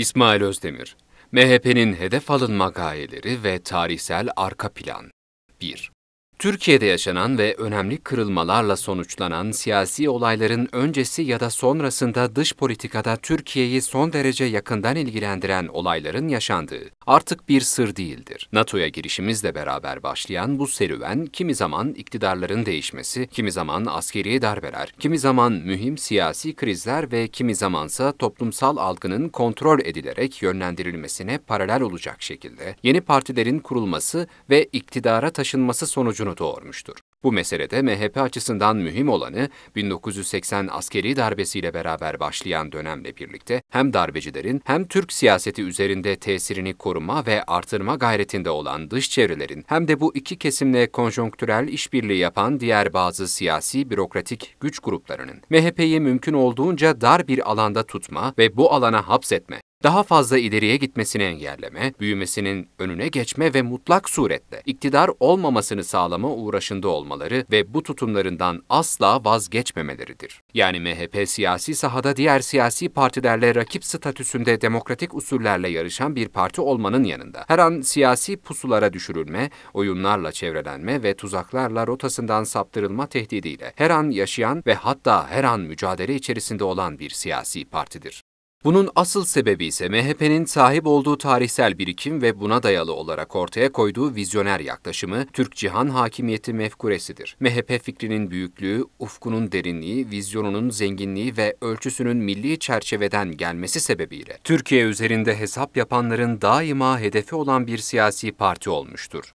İsmail Özdemir, MHP'nin hedef alınma gayeleri ve tarihsel arka plan. 1. Türkiye'de yaşanan ve önemli kırılmalarla sonuçlanan siyasi olayların öncesi ya da sonrasında dış politikada Türkiye'yi son derece yakından ilgilendiren olayların yaşandığı artık bir sır değildir. NATO'ya girişimizle beraber başlayan bu serüven kimi zaman iktidarların değişmesi, kimi zaman askeri darbeler, kimi zaman mühim siyasi krizler ve kimi zamansa toplumsal algının kontrol edilerek yönlendirilmesine paralel olacak şekilde yeni partilerin kurulması ve iktidara taşınması sonucunu sorunu doğurmuştur. Bu meselede MHP açısından mühim olanı 1980 askeri darbesiyle beraber başlayan dönemle birlikte hem darbecilerin hem Türk siyaseti üzerinde tesirini koruma ve artırma gayretinde olan dış çevrelerin hem de bu iki kesimle konjonktürel işbirliği yapan diğer bazı siyasi bürokratik güç gruplarının MHP'yi mümkün olduğunca dar bir alanda tutma ve bu alana hapsetme daha fazla ileriye gitmesini engelleme, büyümesinin önüne geçme ve mutlak suretle iktidar olmamasını sağlama uğraşında olmaları ve bu tutumlarından asla vazgeçmemeleridir. Yani MHP siyasi sahada diğer siyasi partilerle rakip statüsünde demokratik usullerle yarışan bir parti olmanın yanında her an siyasi pusulara düşürülme, oyunlarla çevrelenme ve tuzaklarla rotasından saptırılma tehdidiyle her an yaşayan ve hatta her an mücadele içerisinde olan bir siyasi partidir. Bunun asıl sebebi ise MHP'nin sahip olduğu tarihsel birikim ve buna dayalı olarak ortaya koyduğu vizyoner yaklaşımı Türk cihan hakimiyeti mefkuresidir. MHP fikrinin büyüklüğü, ufkunun derinliği, vizyonunun zenginliği ve ölçüsünün milli çerçeveden gelmesi sebebiyle Türkiye üzerinde hesap yapanların daima hedefi olan bir siyasi parti olmuştur.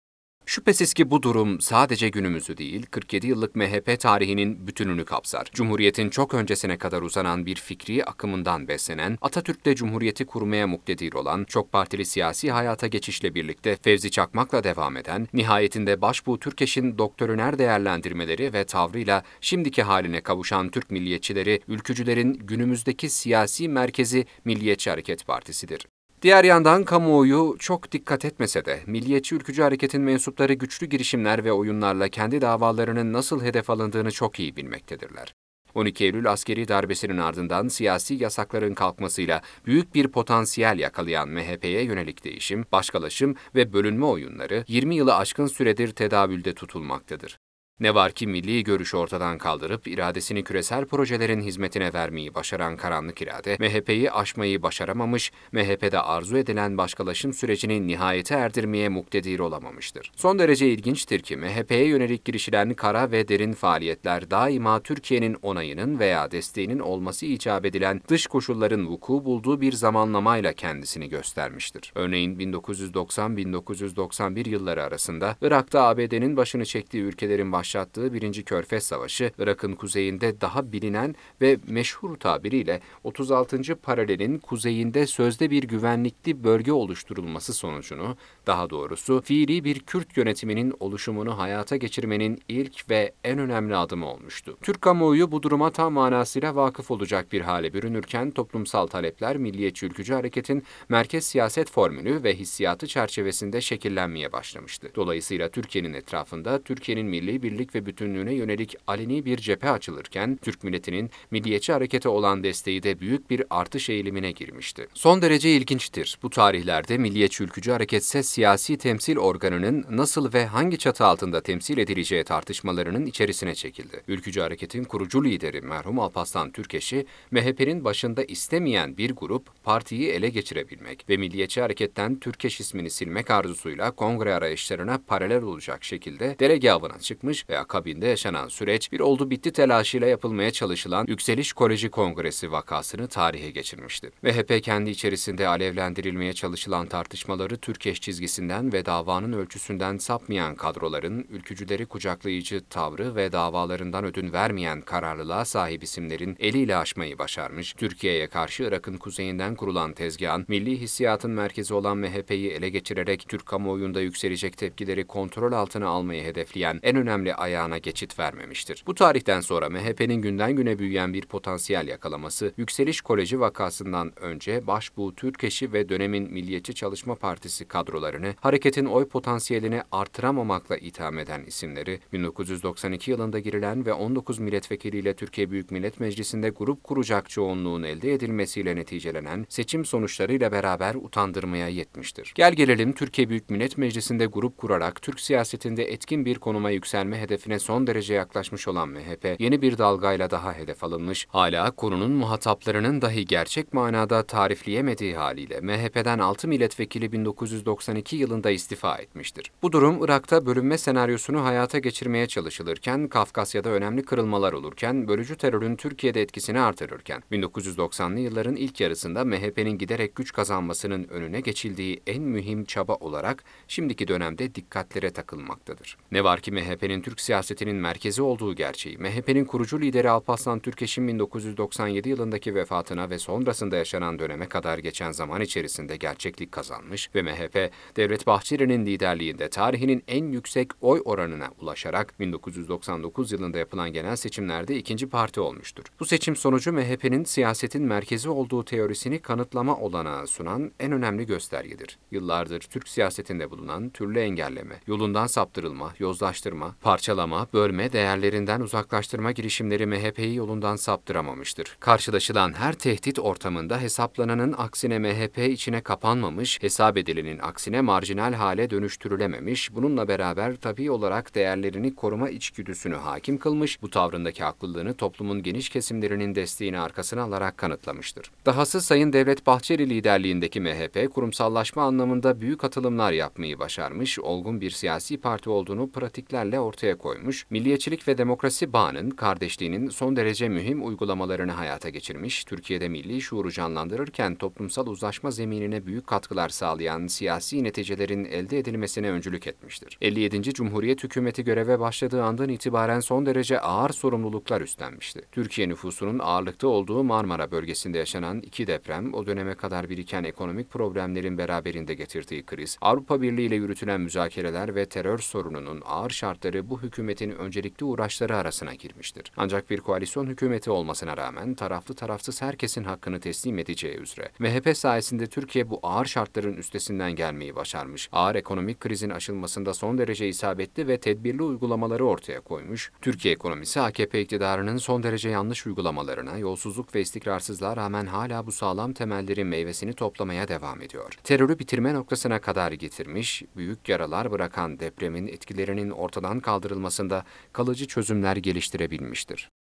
Şüphesiz ki bu durum sadece günümüzü değil, 47 yıllık MHP tarihinin bütününü kapsar. Cumhuriyetin çok öncesine kadar uzanan bir fikri akımından beslenen, Atatürk'le Cumhuriyeti kurmaya muktedir olan, çok partili siyasi hayata geçişle birlikte Fevzi Çakmak'la devam eden, nihayetinde Başbuğ Türkeş'in doktriner değerlendirmeleri ve tavrıyla şimdiki haline kavuşan Türk milliyetçileri, ülkücülerin günümüzdeki siyasi merkezi Milliyetçi Hareket Partisi'dir. Diğer yandan kamuoyu çok dikkat etmese de Milliyetçi Ülkücü Hareket'in mensupları güçlü girişimler ve oyunlarla kendi davalarının nasıl hedef alındığını çok iyi bilmektedirler. 12 Eylül askeri darbesinin ardından siyasi yasakların kalkmasıyla büyük bir potansiyel yakalayan MHP'ye yönelik değişim, başkalaşım ve bölünme oyunları 20 yılı aşkın süredir tedavülde tutulmaktadır. Ne var ki milli görüşü ortadan kaldırıp iradesini küresel projelerin hizmetine vermeyi başaran karanlık irade, MHP'yi aşmayı başaramamış, MHP'de arzu edilen başkalaşım sürecini nihayete erdirmeye muktedir olamamıştır. Son derece ilginçtir ki MHP'ye yönelik girişilen kara ve derin faaliyetler daima Türkiye'nin onayının veya desteğinin olması icap edilen dış koşulların vuku bulduğu bir zamanlamayla kendisini göstermiştir. Örneğin 1990-1991 yılları arasında Irak'ta ABD'nin başını çektiği ülkelerin baş başlattığı birinci Körfez Savaşı, Irak'ın kuzeyinde daha bilinen ve meşhur tabiriyle 36. paralelin kuzeyinde sözde bir güvenlikli bölge oluşturulması sonucunu, daha doğrusu fiili bir Kürt yönetiminin oluşumunu hayata geçirmenin ilk ve en önemli adımı olmuştu. Türk kamuoyu bu duruma tam manasıyla vakıf olacak bir hale bürünürken toplumsal talepler Milliyetçi Ülkücü Hareket'in merkez siyaset formülü ve hissiyatı çerçevesinde şekillenmeye başlamıştı. Dolayısıyla Türkiye'nin etrafında Türkiye'nin milli birliği birlik ve bütünlüğüne yönelik aleni bir cephe açılırken Türk milletinin milliyetçi harekete olan desteği de büyük bir artış eğilimine girmişti. Son derece ilginçtir. Bu tarihlerde milliyetçi ülkücü hareketse siyasi temsil organının nasıl ve hangi çatı altında temsil edileceği tartışmalarının içerisine çekildi. Ülkücü hareketin kurucu lideri merhum Alpaslan Türkeş'i MHP'nin başında istemeyen bir grup partiyi ele geçirebilmek ve milliyetçi hareketten Türkeş ismini silmek arzusuyla kongre arayışlarına paralel olacak şekilde delege avına çıkmış ve akabinde yaşanan süreç bir oldu bitti telaşıyla yapılmaya çalışılan Yükseliş Koleji Kongresi vakasını tarihe geçirmişti. MHP kendi içerisinde alevlendirilmeye çalışılan tartışmaları Türkeş çizgisinden ve davanın ölçüsünden sapmayan kadroların ülkücüleri kucaklayıcı tavrı ve davalarından ödün vermeyen kararlılığa sahip isimlerin eliyle aşmayı başarmış, Türkiye'ye karşı Irak'ın kuzeyinden kurulan tezgahın milli hissiyatın merkezi olan MHP'yi ele geçirerek Türk kamuoyunda yükselecek tepkileri kontrol altına almayı hedefleyen en önemli bile ayağına geçit vermemiştir. Bu tarihten sonra MHP'nin günden güne büyüyen bir potansiyel yakalaması, Yükseliş Koleji vakasından önce Başbuğ Türkeş'i ve dönemin Milliyetçi Çalışma Partisi kadrolarını hareketin oy potansiyelini artıramamakla itham eden isimleri, 1992 yılında girilen ve 19 milletvekiliyle Türkiye Büyük Millet Meclisi'nde grup kuracak çoğunluğun elde edilmesiyle neticelenen seçim sonuçlarıyla beraber utandırmaya yetmiştir. Gel gelelim Türkiye Büyük Millet Meclisi'nde grup kurarak Türk siyasetinde etkin bir konuma yükselme hedefine son derece yaklaşmış olan MHP, yeni bir dalgayla daha hedef alınmış, hala konunun muhataplarının dahi gerçek manada tarifleyemediği haliyle MHP'den 6 milletvekili 1992 yılında istifa etmiştir. Bu durum Irak'ta bölünme senaryosunu hayata geçirmeye çalışılırken, Kafkasya'da önemli kırılmalar olurken, bölücü terörün Türkiye'de etkisini artırırken, 1990'lı yılların ilk yarısında MHP'nin giderek güç kazanmasının önüne geçildiği en mühim çaba olarak şimdiki dönemde dikkatlere takılmaktadır. Ne var ki MHP'nin Türk siyasetinin merkezi olduğu gerçeği, MHP'nin kurucu lideri Alparslan Türkeş'in 1997 yılındaki vefatına ve sonrasında yaşanan döneme kadar geçen zaman içerisinde gerçeklik kazanmış ve MHP, Devlet Bahçeli'nin liderliğinde tarihinin en yüksek oy oranına ulaşarak 1999 yılında yapılan genel seçimlerde ikinci parti olmuştur. Bu seçim sonucu MHP'nin siyasetin merkezi olduğu teorisini kanıtlama olanağı sunan en önemli göstergedir. Yıllardır Türk siyasetinde bulunan türlü engelleme, yolundan saptırılma, yozlaştırma, parti parçalama, bölme, değerlerinden uzaklaştırma girişimleri MHP'yi yolundan saptıramamıştır. Karşılaşılan her tehdit ortamında hesaplananın aksine MHP içine kapanmamış, hesap edilenin aksine marjinal hale dönüştürülememiş, bununla beraber tabii olarak değerlerini koruma içgüdüsünü hakim kılmış, bu tavrındaki haklılığını toplumun geniş kesimlerinin desteğini arkasına alarak kanıtlamıştır. Dahası Sayın Devlet Bahçeli liderliğindeki MHP, kurumsallaşma anlamında büyük atılımlar yapmayı başarmış, olgun bir siyasi parti olduğunu pratiklerle ortaya ortaya koymuş, milliyetçilik ve demokrasi bağının, kardeşliğinin son derece mühim uygulamalarını hayata geçirmiş, Türkiye'de milli şuuru canlandırırken toplumsal uzlaşma zeminine büyük katkılar sağlayan siyasi neticelerin elde edilmesine öncülük etmiştir. 57. Cumhuriyet hükümeti göreve başladığı andan itibaren son derece ağır sorumluluklar üstlenmişti. Türkiye nüfusunun ağırlıkta olduğu Marmara bölgesinde yaşanan iki deprem, o döneme kadar biriken ekonomik problemlerin beraberinde getirdiği kriz, Avrupa Birliği ile yürütülen müzakereler ve terör sorununun ağır şartları bu Hükümetinin öncelikli uğraşları arasına girmiştir. Ancak bir koalisyon hükümeti olmasına rağmen taraflı tarafsız herkesin hakkını teslim edeceği üzere MHP sayesinde Türkiye bu ağır şartların üstesinden gelmeyi başarmış. Ağır ekonomik krizin aşılmasında son derece isabetli ve tedbirli uygulamaları ortaya koymuş. Türkiye ekonomisi AKP iktidarının son derece yanlış uygulamalarına, yolsuzluk ve istikrarsızlığa rağmen hala bu sağlam temellerin meyvesini toplamaya devam ediyor. Terörü bitirme noktasına kadar getirmiş, büyük yaralar bırakan depremin etkilerinin ortadan kaldırılması hızlandırılmasında kalıcı çözümler geliştirebilmiştir.